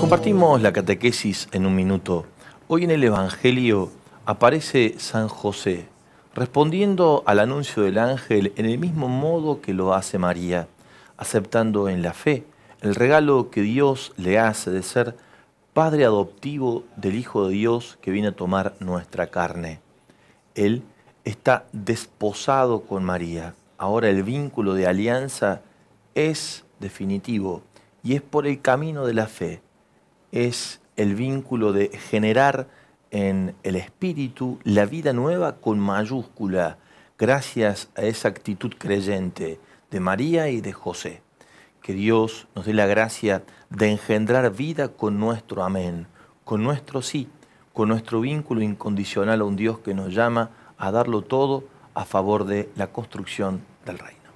Compartimos la catequesis en un minuto. Hoy en el Evangelio aparece San José respondiendo al anuncio del ángel en el mismo modo que lo hace María, aceptando en la fe el regalo que Dios le hace de ser Padre adoptivo del Hijo de Dios que viene a tomar nuestra carne. Él está desposado con María. Ahora el vínculo de alianza es definitivo y es por el camino de la fe es el vínculo de generar en el espíritu la vida nueva con mayúscula, gracias a esa actitud creyente de María y de José. Que Dios nos dé la gracia de engendrar vida con nuestro amén, con nuestro sí, con nuestro vínculo incondicional a un Dios que nos llama a darlo todo a favor de la construcción del reino.